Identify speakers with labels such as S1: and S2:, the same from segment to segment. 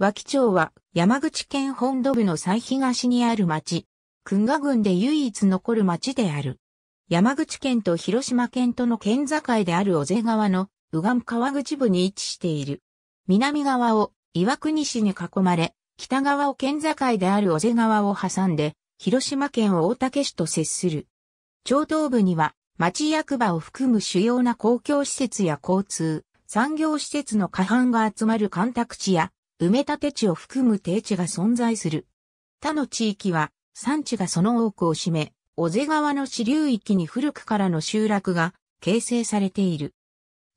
S1: 和木町は山口県本土部の最東にある町、群馬郡で唯一残る町である。山口県と広島県との県境である小瀬川の右岸川口部に位置している。南側を岩国市に囲まれ、北側を県境である小瀬川を挟んで、広島県大竹市と接する。町東部には町役場を含む主要な公共施設や交通、産業施設の下半が集まる干拓地や埋め立て地を含む低地が存在する。他の地域は、山地がその多くを占め、小瀬川の支流域に古くからの集落が形成されている。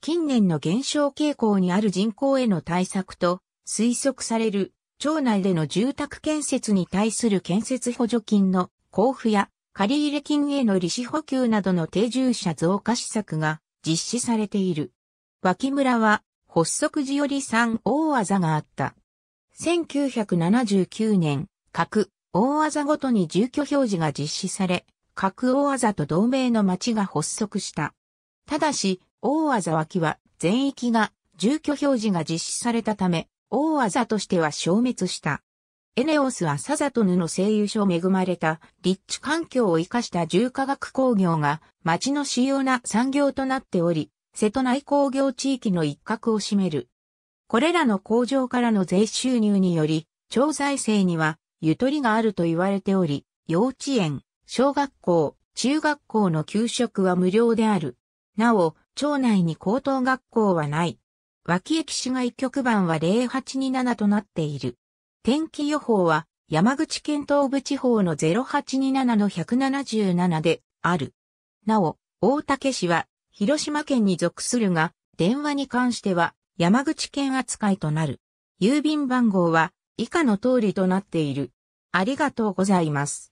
S1: 近年の減少傾向にある人口への対策と推測される町内での住宅建設に対する建設補助金の交付や借入金への利子補給などの定住者増加施策が実施されている。脇村は発足時より3大技があった。1979年、各大技ごとに住居表示が実施され、各大技と同盟の町が発足した。ただし、大技脇は全域が住居表示が実施されたため、大技としては消滅した。エネオスはサザトヌの声優所恵まれた立地環境を生かした重化学工業が町の主要な産業となっており、瀬戸内工業地域の一角を占める。これらの工場からの税収入により、町財政にはゆとりがあると言われており、幼稚園、小学校、中学校の給食は無料である。なお、町内に高等学校はない。脇駅市街局番は0827となっている。天気予報は山口県東部地方の0827の177である。なお、大竹市は広島県に属するが、電話に関しては山口県扱いとなる。郵便番号は以下の通りとなっている。ありがとうございます。